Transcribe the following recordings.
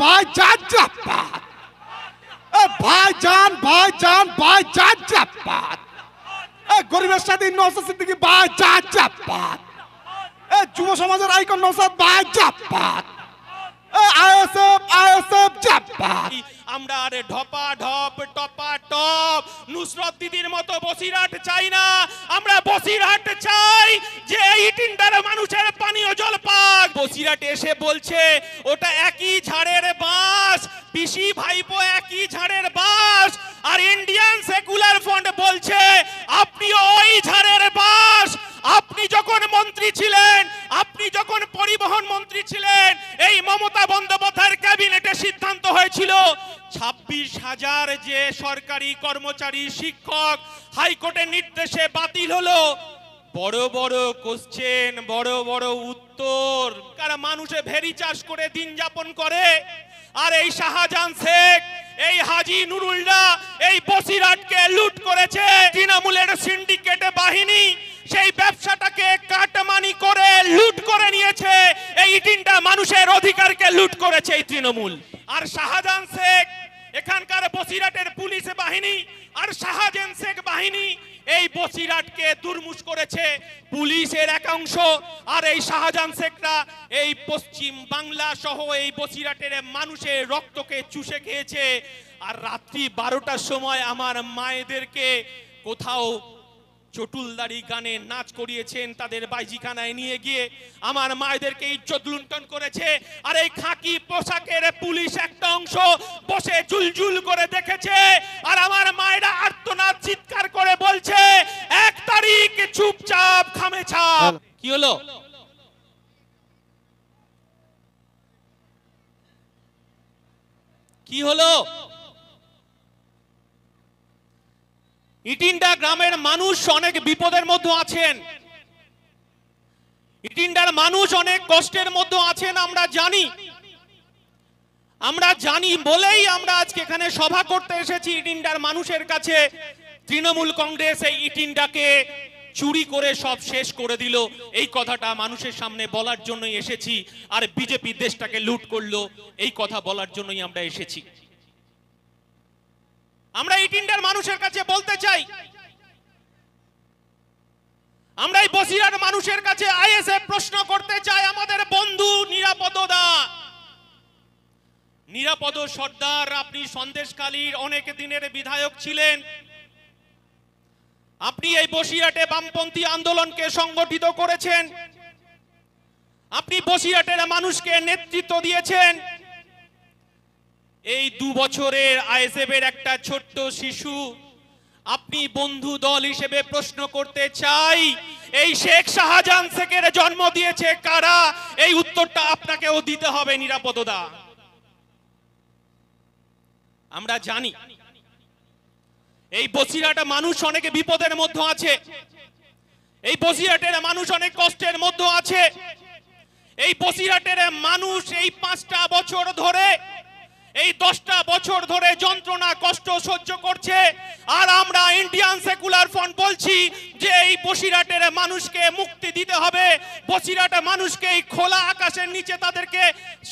ভাইজান জাপাত ভাইজান ভাইজান ভাইজান এ গরিবের সাথে নৌসাদ সিদ্দিকি ভাইজান এ যুব সমাজের আইকন নৌসাদ চাপ জাপাত আমরা আরে ঢপা ঢপ টপা টপ নুসরত দিদির মতো বসিরহাট চাই না আমরা বসিরহাট চাই যে ইটিন দ্বারা মানুষের পানীয় জল পাক বসিরহাট এসে বলছে ওটা একই ঝাড়ের বাঁশ পিসি ভাইপো একই ঝাড়ের বাঁশ আর ইন্ডিয়ান সেকুলার ফন্ড বলছে আপনি ওই ঝাড়ের বাঁশ আপনি যখন মন্ত্রী ছিলেন আপনি যখন পরিবহন মন্ত্রী ছিলেন এই মমতা বন্দ্যোপাধ্যায়ের ক্যাবিনেটে সিদ্ধান্ত হয়েছিল ছাব্বিশ হাজার যে সরকারি কর্মচারী শিক্ষক হাইকোর্টের নির্দেশে বাতিল হলো বড় বড় কোশ্চেন বড় বড় উত্তর কারা মানুষে ভেরি চাষ করে দিন যাপন করে আর এই শাহজাহান শেখ এই হাজি নুরুলরা এই বসিরাটকে লুট করেছে তৃণমূলের সিন্ডিকেটে বাহিনী সেই ব্যবসাটাকে কাটমানি করে লুট করে নিয়েছে এই তিনটা মানুষের অধিকারকে লুট করেছে এই তৃণমূল আর শাহজাহান শেখ এখানকার বসিরাটের পুলিশ বাহিনী আর শাহজাহান শেখ বাহিনী এই বসিরাটকে দুর্মুষ করেছে পুলিশের একাংশ আর এই শাহজাহান শেখরা এই পশ্চিম বাংলা সহ এই বসিরাটের মানুষের রক্তকে চুষে খেয়েছে আর রাত্রি বারোটার সময় আমার মায়েদেরকে কোথাও চটুলদারি গানে নাচ করিয়েছেন তাদের বাইজিখানায় নিয়ে গিয়ে আমার মায়েদেরকে ইজ্জত লুণ্ঠন করেছে আর এই খাকি পোশাকের পুলিশ একটা অংশ বসে জুলজুল করে দেখেছে আর আমার মায়েরা আর্তনাদ চিৎকার করে বলছে এক তারিখ চুপচাপ খামে ছাপ কি হলো কি হলো ইটিন্ডা গ্রামের মানুষ অনেক বিপদের মধ্যে আছেন ইটিন্ডার মানুষ অনেক কষ্টের মধ্যে আছেন আমরা জানি আমরা জানি বলেই আমরা আজকে এখানে সভা করতে এসেছি ইটিন্ডার মানুষের কাছে তৃণমূল কংগ্রেস এই ইটিন্ডাকে চুরি করে সব শেষ করে দিল এই কথাটা মানুষের সামনে বলার জন্যই এসেছি আর বিজেপি দেশটাকে লুট করলো এই কথা বলার জন্যই আমরা এসেছি আমরা এই তিনটার মানুষের কাছে বলতে চাই আমরা এই বসিরার মানুষের কাছে আইএসএ প্রশ্ন করতে চাই আমাদের বন্ধু নিরাপদদা নিরাপদ সর্দার আপনি সন্দেশকালীর অনেক দিনের বিধায়ক ছিলেন আপনি এই বসিরাটে বামপন্থী আন্দোলনকে সংগঠিত করেছেন আপনি বসিরাটের মানুষকে নেতৃত্ব দিয়েছেন এই দু বছরের আইএসএফের একটা ছোট্ট শিশু আপনি বন্ধু দল হিসেবে প্রশ্ন করতে চাই এই শেখ শাহজাহান শেখের জন্ম দিয়েছে কারা এই উত্তরটা আপনাকেও দিতে হবে নিরাপদদা আমরা জানি এই বসিরাটা মানুষ অনেক বিপদের মধ্যে আছে এই বসিরাটের মানুষ অনেক কষ্টের মধ্যে আছে এই বসিরাটের মানুষ এই পাঁচটা বছর ধরে এই দশটা বছর ধরে যন্ত্রণা কষ্ট সহ্য করছে আর আমরা ইন্ডিয়ান সেকুলার ফ্রন্ট বলছি যে এই বসিরাটের মানুষকে মুক্তি দিতে হবে বসিরাটের মানুষকে এই খোলা আকাশের নিচে তাদেরকে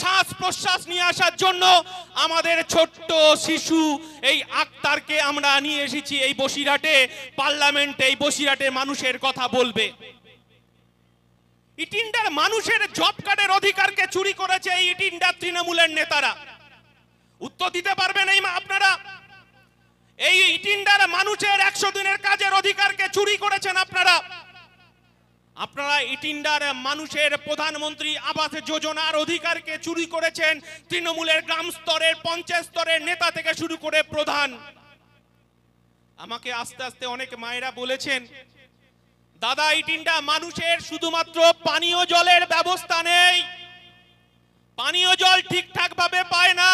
শ্বাস প্রশ্বাস নিয়ে আসার জন্য আমাদের ছোট্ট শিশু এই আক্তারকে আমরা নিয়ে এসেছি এই বসিরাটে পার্লামেন্টে এই বসিরাটে মানুষের কথা বলবে ইটিন্ডার মানুষের জব কার্ডের অধিকারকে চুরি করেছে এই ইটিন্ডার তৃণমূলের নেতারা উত্তর দিতে পারবেন এই মা আপনারা এই ইটিন্ডার মানুষের একশো দিনের কাজের অধিকারকে চুরি করেছেন আপনারা আপনারা ইটিন্ডার মানুষের প্রধানমন্ত্রী আবাস যোজনার অধিকারকে চুরি করেছেন তৃণমূলের গ্রাম স্তরের পঞ্চায়েত স্তরের নেতা থেকে শুরু করে প্রধান আমাকে আস্তে আস্তে অনেক মায়েরা বলেছেন দাদা ইটিন্ডা মানুষের শুধুমাত্র পানীয় জলের ব্যবস্থা নেই পানীয় জল ঠিকঠাকভাবে পায় না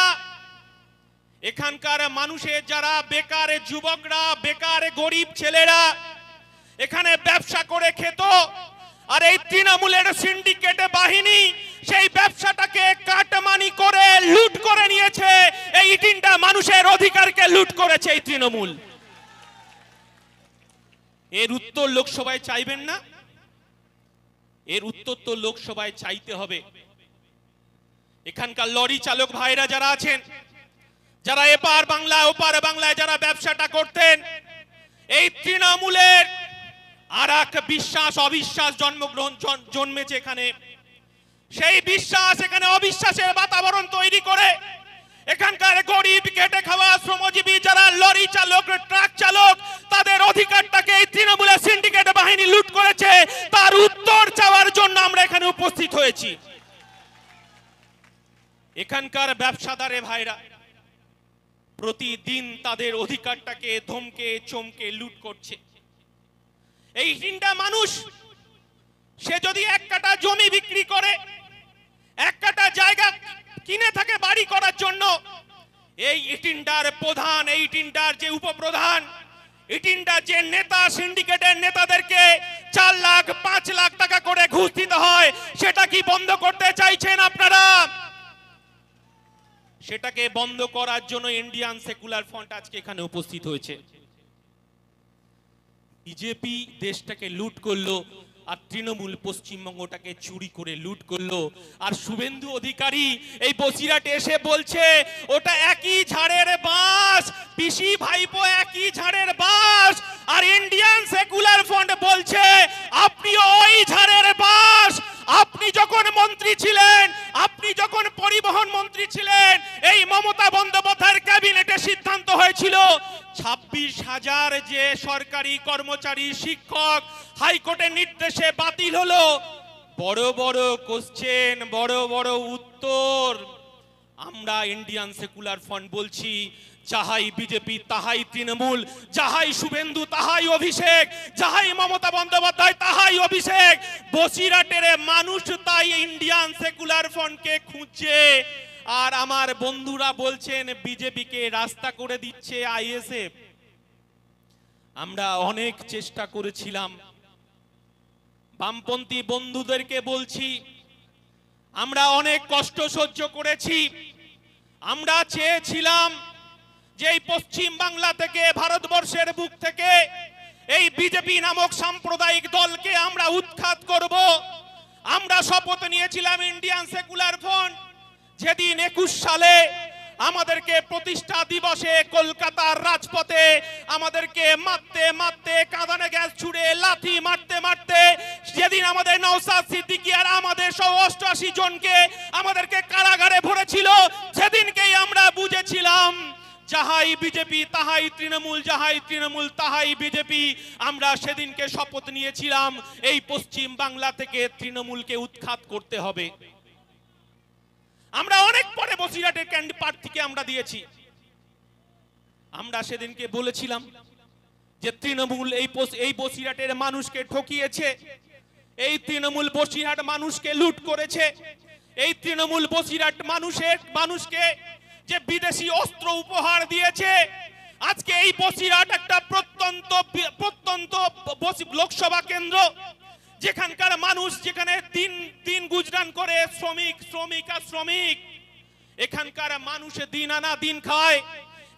এখানকার মানুষের যারা বেকারে যুবকরা বেকারে গরিব ছেলেরা এখানে ব্যবসা করে খেত আর এই তৃণমূলের সিন্ডিকেটে বাহিনী সেই ব্যবসাটাকে কাটমানি করে লুট করে নিয়েছে এই তিনটা মানুষের অধিকারকে লুট করেছে এই তৃণমূল এর উত্তর লোকসভায় চাইবেন না এর উত্তর তো লোকসভায় চাইতে হবে এখানকার লরি চালক ভাইরা যারা আছেন যারা এপার বাংলায় ওপার বাংলায় যারা ব্যবসাটা করতেন এই তৃণমূলের আর এক বিশ্বাস অবিশ্বাস জন্মগ্রহণ জন্মেছে এখানে সেই বিশ্বাস এখানে অবিশ্বাসের বাতাবরণ তৈরি করে এখানকার গরিব কেটে খাওয়া শ্রমজীবী যারা লরি চালক ট্রাক চালক তাদের অধিকারটাকে এই তৃণমূলের সিন্ডিকেট বাহিনী লুট করেছে তার উত্তর চাওয়ার জন্য আমরা এখানে উপস্থিত হয়েছি এখানকার ব্যবসাদারে ভাইরা প্রতিদিন তাদের অধিকারটাকে ধমকে চমকে লুট করছে এই তিনটা মানুষ সে যদি এক কাটা জমি বিক্রি করে এক কাটা জায়গা কিনে থাকে বাড়ি করার জন্য এই ইটিনটার প্রধান এই ইটিন্ডার যে উপপ্রধান ইটিন্ডার যে নেতা সিন্ডিকেটের নেতাদেরকে চার লাখ পাঁচ লাখ টাকা করে ঘুষ দিতে হয় সেটা কি বন্ধ করতে চাইছেন আপনারা সেটাকে বন্ধ করার জন্য ইন্ডিয়ান সেকুলার ফ্রন্ট আজকে এখানে উপস্থিত হয়েছে বিজেপি দেশটাকে লুট করলো আর তৃণমূল পশ্চিমবঙ্গটাকে চুরি করে লুট করলো আর শুভেন্দু অধিকারী এই বসিরাটে এসে বলছে ওটা একই ঝাড়ের বাস পিসি ভাইপো একই ঝাড়ের বাস আর ইন্ডিয়ান সেকুলার ফ্রন্ট বলছে আপনি ওই ঝাড়ের বাস আপনি যখন মন্ত্রী ছিলেন আপনি যখন পরিবহন মন্ত্রী ছিলেন এই মমতা বন্দ্যোপাধ্যায়ের ক্যাবিনেটে সিদ্ধান্ত হয়েছিল ছাব্বিশ হাজার যে সরকারি কর্মচারী শিক্ষক হাইকোর্টের নির্দেশে বাতিল হলো বড় বড় কোশ্চেন বড় বড় উত্তর আমরা ইন্ডিয়ান সেকুলার ফ্রন্ট বলছি যাহাই বিজেপি তাহাই তৃণমূল যাহাই শুভেন্দু তাহাই অভিষেক যাহাই মমতা বন্দ্যোপাধ্যায় তাহাই অভিষেক বসিরাটের মানুষ তাই ইন্ডিয়ান সেকুলার ফ্রন্টকে খুঁজছে আর আমার বন্ধুরা বলছেন বিজেপিকে রাস্তা করে দিচ্ছে আইএসএফ আমরা অনেক চেষ্টা করেছিলাম বামপন্থী বন্ধুদেরকে বলছি আমরা অনেক কষ্ট সহ্য করেছি আমরা চেয়েছিলাম যে এই পশ্চিম বাংলা থেকে ভারতবর্ষের বুক থেকে এই বিজেপি নামক সাম্প্রদায়িক দলকে আমরা উৎখাত করব আমরা শপথ নিয়েছিলাম ইন্ডিয়ান সেকুলার ফ্রন্ট যেদিন একুশ সালে আমাদেরকে প্রতিষ্ঠা দিবসে কলকাতার রাজপথে আমাদেরকে মারতে মারতে কাঁদানে গ্যাস ছুড়ে লাথি মারতে মারতে যেদিন আমাদের নৌসাদ সিদ্দিকি আর আমাদের সব অষ্টআশি জনকে আমাদেরকে কারাগারে ভরেছিল সেদিনকেই আমরা বুঝেছিলাম যাহাই বিজেপি তাহাই তৃণমূল যাহাই তৃণমূল তাহাই বিজেপি আমরা সেদিনকে শপথ নিয়েছিলাম এই পশ্চিম বাংলা থেকে তৃণমূলকে উৎখাত করতে হবে আমরা অনেক পরে বসিরহাটের ক্যান্ডি প্রার্থীকে আমরা দিয়েছি আমরা সেদিনকে বলেছিলাম যে তৃণমূল এই এই বসিরহাটের মানুষকে ঠকিয়েছে এই তৃণমূল বসিরহাট মানুষকে লুট করেছে এই তৃণমূল বসিরহাট মানুষের মানুষকে যে বিদেশি অস্ত্র উপহার দিয়েছে আজকে এই বসিরহাট একটা প্রত্যন্ত প্রত্যন্ত লোকসভা কেন্দ্র যেখানকার মানুষ যেখানে দিন দিন গুজরান করে শ্রমিক শ্রমিক আর শ্রমিক এখানকার মানুষে দিন আনা দিন খায়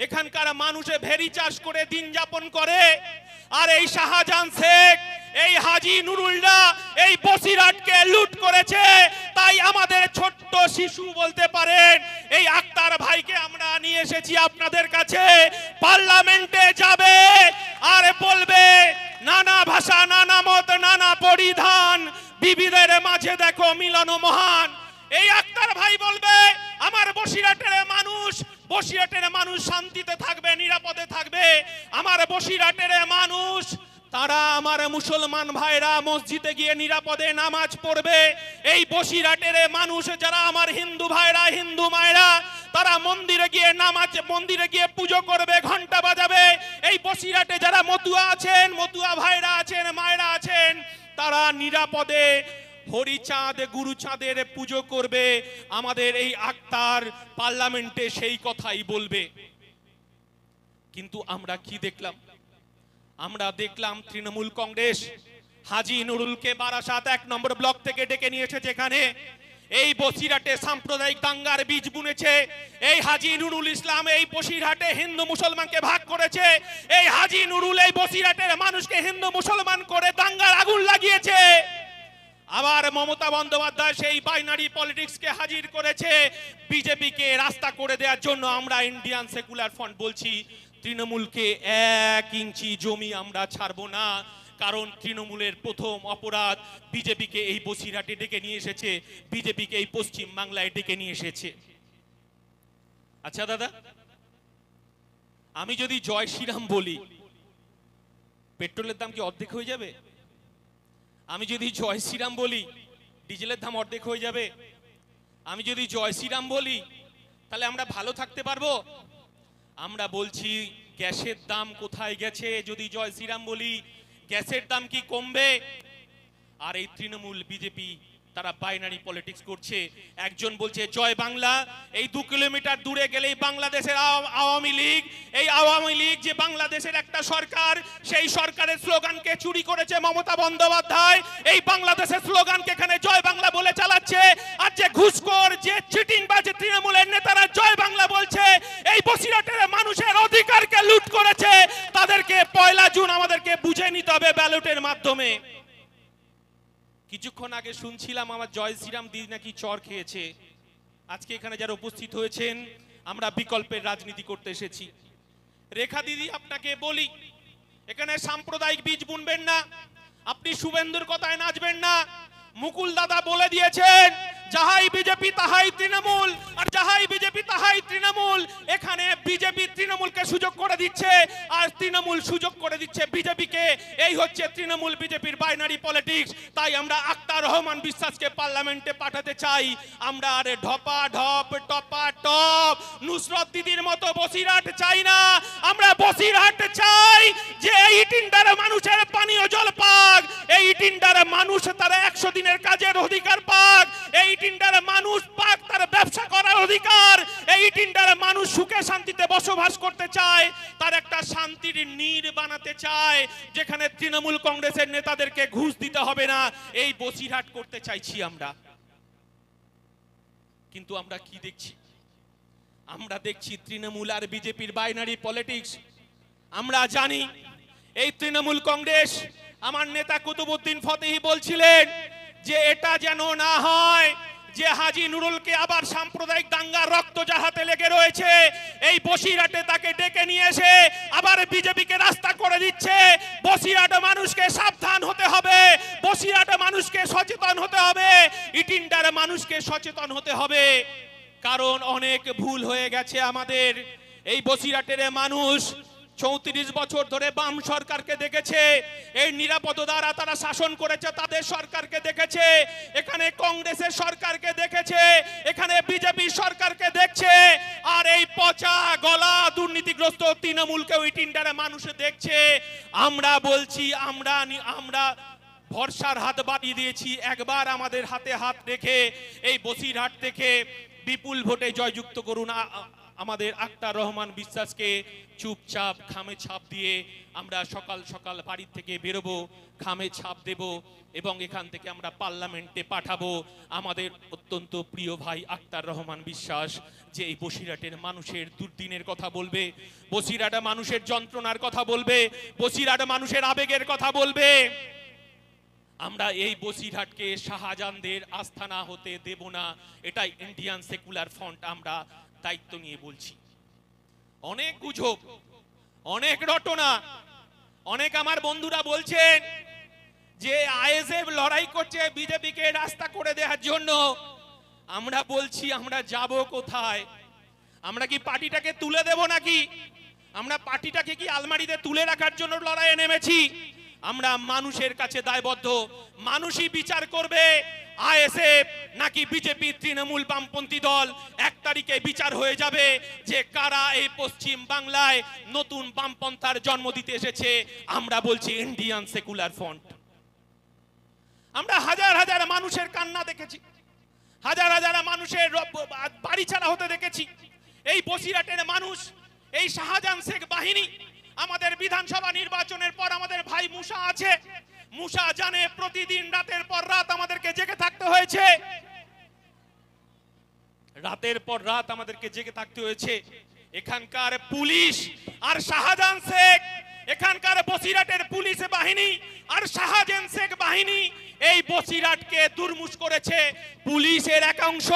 এখানকার মানুষে ভেরি চাষ করে দিন যাপন করে আর এই শাহজাহান শেখ এই হাজি নুরুল্লা এই বসিরাটকে লুট করেছে তাই আমাদের ছোট্ট শিশু বলতে পারেন এই আক্তার ভাইকে আমরা নিয়ে এসেছি আপনাদের কাছে পার্লামেন্টে যাবে আর বলবে নানা ভাষা নানা মত নানা পরিধান বিবিদের মাঝে দেখো মিলন মহান এই আক্তার ভাই বলবে আমার বসিরাটের মানুষ বসিরাটের মানুষ শান্তিতে থাকবে নিরাপদে থাকবে আমার বসিরাটের মানুষ তারা আমার মুসলমান ভাইরা মসজিদে গিয়ে নিরাপদে নামাজ পড়বে এই বসিরাটের মানুষ যারা আমার হিন্দু ভাইরা হিন্দু মায়েরা তারা মন্দিরে গিয়ে নামাজ মন্দিরে গিয়ে পুজো করবে ঘন্টা বাজাবে এই বসিরাটে যারা মতুয়া আছেন মতুয়া ভাইরা আছেন মায়েরা আছেন তারা নিরাপদে হরিচাঁদ গুরুচাঁদের পুজো করবে আমাদের এই আক্তার পার্লামেন্টে সেই কথাই বলবে কিন্তু আমরা কি দেখলাম আমরা দেখলাম তৃণমূল কংগ্রেস হাজি নুরুলকে বারাসাত এক নম্বর ব্লক থেকে ডেকে নিয়েছে যেখানে এই বসিরহাটে সাম্প্রদায়িক দাঙ্গার বীজ বুনেছে এই হাজি নুরুল ইসলাম এই বসিরহাটে হিন্দু মুসলমানকে ভাগ করেছে এই হাজি নুরুল এই বসিরহাটের মানুষকে হিন্দু মুসলমান করে দাঙ্গার আগুন লাগিয়েছে আবার মমতা বন্দ্যোপাধ্যায় সেই বাইনারি পলিটিক্সকে হাজির করেছে বিজেপিকে রাস্তা করে দেওয়ার জন্য আমরা ইন্ডিয়ান সেকুলার ফ্রন্ট বলছি তৃণমূলকে এক ইঞ্চি জমি আমরা ছাড়বো না কারণ তৃণমূলের প্রথম অপরাধ বিজেপিকে এই বসিরহাটে ডেকে নিয়ে এসেছে বিজেপিকে এই পশ্চিম বাংলায় ডেকে নিয়ে এসেছে আচ্ছা দাদা আমি যদি জয় শ্রীরাম বলি পেট্রোলের দাম কি অর্ধেক হয়ে যাবে আমি যদি জয় শ্রীরাম বলি ডিজেলের দাম অর্ধেক হয়ে যাবে আমি যদি জয় শ্রীরাম বলি তাহলে আমরা ভালো থাকতে পারবো আমরা বলছি গ্যাসের দাম কোথায় গেছে যদি জয় শ্রীরাম বলি গ্যাসের দাম কি কমবে আর এই তৃণমূল বিজেপি তারা বাইনারি পলিটিক্স করছে একজন বলছে জয় বাংলা এই দু কিলোমিটার দূরে গেলেই বাংলাদেশের আওয়ামী লীগ এই আওয়ামী লীগ যে বাংলাদেশের একটা সরকার সেই সরকারের স্লোগানকে চুরি করেছে মমতা বন্দ্যোপাধ্যায় এই বাংলাদেশের স্লোগানকে এখানে জয় বাংলা বলে চালাচ্ছে আর যে ঘুষখোর যে চিটিং বা যে তৃণমূলের নেতারা জয় বাংলা বলছে এই বসিরাটের মানুষের অধিকারকে লুট করেছে তাদেরকে পয়লা জুন আমাদেরকে বুঝে নিতে হবে ব্যালটের মাধ্যমে কিছুক্ষণ আগে শুনছিলাম আমার জয় শ্রীরাম দিদি নাকি চর খেয়েছে আজকে এখানে যারা উপস্থিত হয়েছেন আমরা বিকল্পের রাজনীতি করতে এসেছি রেখা দিদি আপনাকে বলি এখানে সাম্প্রদায়িক বীজ বুনবেন না আপনি শুভেন্দুর কথায় নাচবেন না মুকুল দাদা বলে দিয়েছেন যাহাই বিজেপি তাহাই তৃণমূল আর যাহাই বিজেপি তাহাই তৃণমূল এখানে বিজেপি তৃণমূলকে সুযোগ করে দিচ্ছে আর তৃণমূল সুযোগ করে দিচ্ছে বিজেপিকে এই হচ্ছে তৃণমূল বিজেপির বাইনারি পলিটিক্স তাই আমরা আক্তার রহমান বিশ্বাসকে পার্লামেন্টে পাঠাতে চাই আমরা আরে ঢপা ঢপ টপা টপ নুসরত দিদির মতো বসিরহাট চাই না আমরা বসিরহাট চাই যে এই ইটিন দ্বারা মানুষের পানীয় জল পাক এই ইটিন দ্বারা মানুষ তারা একশো দিনের কাজের অধিকার পাক এই টিন্ডারে মানুষ পাক তার ব্যবসা করার অধিকার এই টিন্ডারে মানুষ সুখে শান্তিতে বসবাস করতে চায় তার একটা শান্তির নীর বানাতে চায় যেখানে তৃণমূল কংগ্রেসের নেতাদেরকে ঘুষ দিতে হবে না এই বসিরহাট করতে চাইছি আমরা কিন্তু আমরা কি দেখছি আমরা দেখছি তৃণমূল আর বিজেপির বাইনারি পলিটিক্স আমরা জানি এই তৃণমূল কংগ্রেস আমার নেতা কুতুবুদ্দিন ফতেহি বলছিলেন যে এটা যেন না হয় যে হাজি নুরুলকে আবার সাম্প্রদায়িক দাঙ্গার রক্ত যাহাতে লেগে রয়েছে এই বসিরহাটে তাকে ডেকে নিয়ে এসে আবার বিজেপিকে রাস্তা করে দিচ্ছে বসিরাটে মানুষকে সাবধান হতে হবে বসিরাটে মানুষকে সচেতন হতে হবে ইটিন্ডারে মানুষকে সচেতন হতে হবে কারণ অনেক ভুল হয়ে গেছে আমাদের এই বসিরাটের মানুষ চৌত্রিশ বছর ধরে বাম সরকারকে দেখেছে এই নিরাপদ দ্বারা তারা শাসন করেছে তাদের সরকারকে দেখেছে এখানে কংগ্রেসের সরকারকে দেখেছে এখানে বিজেপি সরকারকে দেখছে আর এই পচা গলা দুর্নীতিগ্রস্ত তৃণমূলকে ওই টিন্ডারে মানুষ দেখছে আমরা বলছি আমরা আমরা ভরসার হাত বাড়িয়ে দিয়েছি একবার আমাদের হাতে হাত রেখে এই বসিরহাট থেকে বিপুল ভোটে জয়যুক্ত করুন আমাদের আক্তার রহমান বিশ্বাসকে চুপচাপ খামে ছাপ দিয়ে আমরা সকাল সকাল বাড়ির থেকে বেরোবো খামে ছাপ দেব এবং এখান থেকে আমরা পার্লামেন্টে পাঠাবো আমাদের অত্যন্ত প্রিয় ভাই আক্তার রহমান বিশ্বাস যে এই বসিরাটের মানুষের দুর্দিনের কথা বলবে বসিরাটা মানুষের যন্ত্রণার কথা বলবে বসিরাটা মানুষের আবেগের কথা বলবে আমরা এই বসিরহাটকে শাহজাহানদের আস্থানা হতে দেব না এটাই ইন্ডিয়ান সেকুলার ফ্রন্ট আমরা দায়িত্ব নিয়ে বলছি অনেক গুজব অনেক রটনা অনেক আমার বন্ধুরা বলছেন যে আইএসএফ লড়াই করছে বিজেপিকে রাস্তা করে দেওয়ার জন্য আমরা বলছি আমরা যাব কোথায় আমরা কি পার্টিটাকে তুলে দেব নাকি আমরা পার্টিটাকে কি আলমারিতে তুলে রাখার জন্য লড়াইয়ে নেমেছি আমরা মানুষের কাছে দায়বদ্ধ মানুষই বিচার করবে আইএসএফ নাকি বিজেপি তৃণমূল বামপন্থী দল এক তারিখে বিচার হয়ে যাবে যে কারা এই পশ্চিম বাংলায় নতুন বামপন্থার জন্ম দিতে এসেছে আমরা বলছি ইন্ডিয়ান সেকুলার ফ্রন্ট আমরা হাজার হাজার মানুষের কান্না দেখেছি হাজার হাজার মানুষের বাড়ি ছাড়া হতে দেখেছি এই বসিরাটের মানুষ এই শাহজাহান শেখ বাহিনী আমাদের বিধানসভা নির্বাচনের পর আমাদের ভাই মুসা আছে মুসা জানে প্রতিদিন রাতের পর রাত আমাদেরকে জেগে থাকতে হয়েছে রাতের পর রাত আমাদেরকে জেগে থাকতে হয়েছে এখানকার পুলিশ আর শাহজান শেখ এখানকার বসিরাটের পুলিশ বাহিনী আর শাহজান শেখ বাহিনী এই বসিরাটকে দুর্মুষ করেছে পুলিশের একাংশ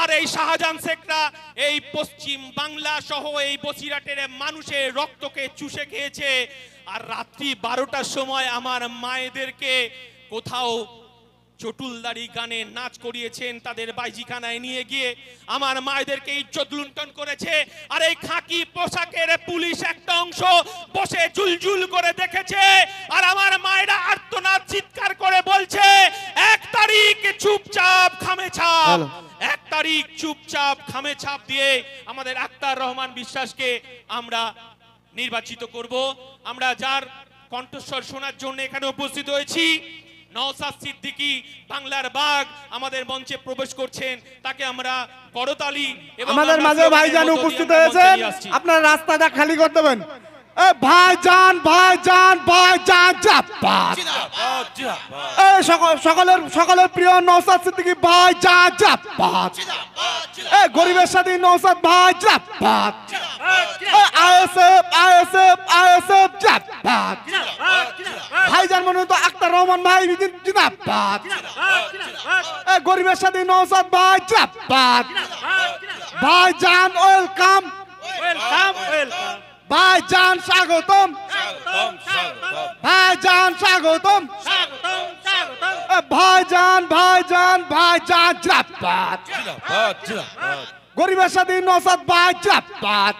আর এই শাহজান শেখরা এই পশ্চিম বাংলা সহ এই বসিরাটের মানুষের রক্তকে চুষে খেয়েছে আর রাত্রি বারোটার সময় আমার মায়েদেরকে কোথাও চটুলদারি গানে নাচ করিয়েছেন তাদের বাইজিখানায় নিয়ে গিয়ে আমার মায়েদেরকে ইজ্জত লুণ্ঠন করেছে আর এই খাকি পোশাকের পুলিশ একটা অংশ বসে জুলজুল করে দেখেছে আর আমার মায়েরা আর্তনাদ চিৎকার করে বলছে এক তারিখ চুপচাপ খামে ছাপ এক তারিখ চুপচাপ খামে ছাপ দিয়ে আমাদের আক্তার রহমান বিশ্বাসকে আমরা নির্বাচিত করব আমরা যার কণ্ঠস্বর শোনার জন্য এখানে উপস্থিত হয়েছি নওসাদ সিদ্দিকী বাংলার বাঘ আমাদের মঞ্চে প্রবেশ করছেন তাকে আমরা করতালি আমাদের মাঝে ভাইজান উপস্থিত হয়েছে আপনার রাস্তাটা খালি করে ভাইজান ভাইজান ভাইজান জাপাত এই সকলের সকলের প্রিয় নৌসাদ সিদ্দিকি ভাইজান জাপাত এই গরিবের সাথে নৌসাদ ভাই জাপাত আইএসএফ আইএসএফ আইএসএফ জাপাত ভাইজান মনে তো আক্তার রহমান ভাই জাপাত এই গরিবের সাথে নৌসাদ ভাই জাপাত ভাইজান ওয়েলকাম ওয়েলকাম ওয়েলকাম ভাই ভাইজান স্বাগতম ভাই ভাইজান স্বাগতম ভাই ভাই ভাইজান ভাইজান জাপাত গরিবের সাথে নসাদ ভাই ভাই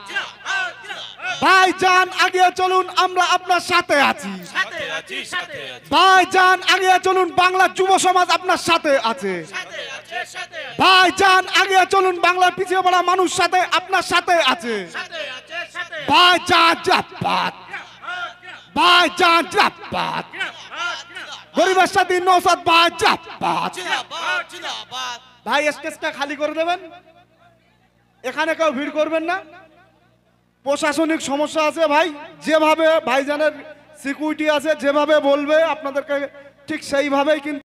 ভাইজান আগিয়ে চলুন আমরা আপনার সাথে আছি ভাই ভাইজান আগিয়ে চলুন বাংলা যুব সমাজ আপনার সাথে আছে ভাই ভাইজান আগিয়ে চলুন বাংলার পিছিয়ে পড়া মানুষ সাথে আপনার সাথে আছে ভাই স্টেজটা খালি করে দেবেন এখানে কেউ ভিড় করবেন না প্রশাসনিক সমস্যা আছে ভাই যেভাবে ভাইজানের সিকিউরিটি আছে যেভাবে বলবে আপনাদেরকে ঠিক সেইভাবেই কিন্তু